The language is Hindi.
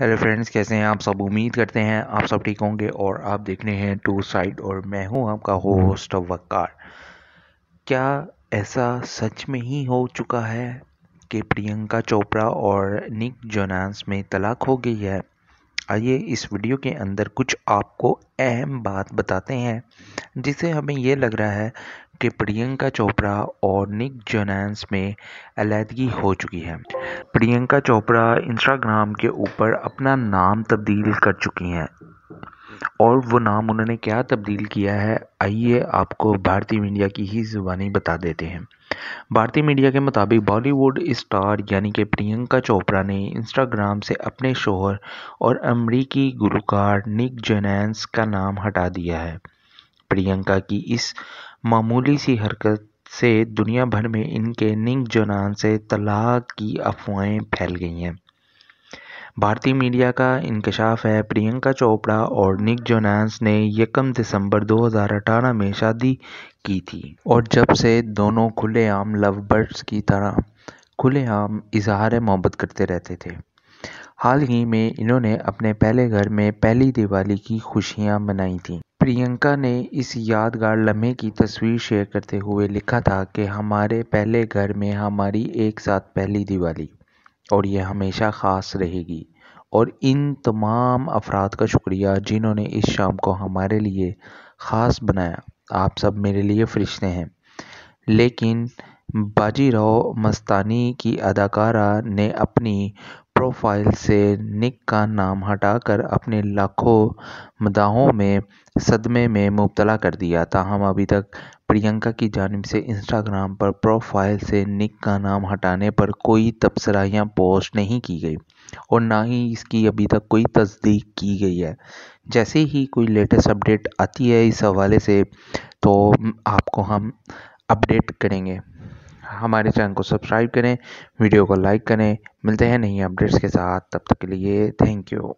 हेलो फ्रेंड्स कैसे हैं आप सब उम्मीद करते हैं आप सब ठीक होंगे और आप देख रहे हैं टू साइड और मैं हूं आपका होस्ट वक्कार क्या ऐसा सच में ही हो चुका है कि प्रियंका चोपड़ा और निक जोनास में तलाक हो गई है आइए इस वीडियो के अंदर कुछ आपको अहम बात बताते हैं जिसे हमें यह लग रहा है कि प्रियंका चोपड़ा और निक जोनास में अलीहदगी हो चुकी है प्रियंका चोपड़ा इंस्टाग्राम के ऊपर अपना नाम तब्दील कर चुकी हैं और वो नाम उन्होंने क्या तब्दील किया है आइए आपको भारतीय मीडिया की ही ज़ुबानी बता देते हैं भारतीय मीडिया के मुताबिक बॉलीवुड स्टार यानी कि प्रियंका चोपड़ा ने इंस्टाग्राम से अपने शोहर और अमरीकी गुलकार निक जोनेस का नाम हटा दिया है प्रियंका की इस मामूली सी हरकत से दुनिया भर में इनके निक जोनान से तलाक की अफवाहें फैल गई हैं भारतीय मीडिया का इंकशाफ है प्रियंका चोपड़ा और निक जोनास ने यकम दिसंबर 2018 में शादी की थी और जब से दोनों खुलेआम लव बर्ड्स की तरह खुलेआम इजहार मोहब्बत करते रहते थे हाल ही में इन्होंने अपने पहले घर में पहली दिवाली की खुशियां मनाई थी प्रियंका ने इस यादगार लम्हे की तस्वीर शेयर करते हुए लिखा था कि हमारे पहले घर में हमारी एक साथ पहली दिवाली और यह हमेशा ख़ास रहेगी और इन तमाम अफराद का शुक्रिया जिन्होंने इस शाम को हमारे लिए ख़ास बनाया आप सब मेरे लिए फरिश्ते हैं लेकिन बाजीराव मस्तानी की अदाकारा ने अपनी प्रोफ़ाइल से निक का नाम हटाकर अपने लाखों मदाहों में सदमे में मुबतला कर दिया ताहम अभी तक प्रियंका की जानब से इंस्टाग्राम पर प्रोफ़ाइल से निक का नाम हटाने पर कोई तबसरा या पोस्ट नहीं की गई और ना ही इसकी अभी तक कोई तस्दीक की गई है जैसे ही कोई लेटेस्ट अपडेट आती है इस हवाले से तो आपको हम अपडेट करेंगे हमारे चैनल को सब्सक्राइब करें वीडियो को लाइक करें मिलते हैं नई अपडेट्स के साथ तब तक के लिए थैंक यू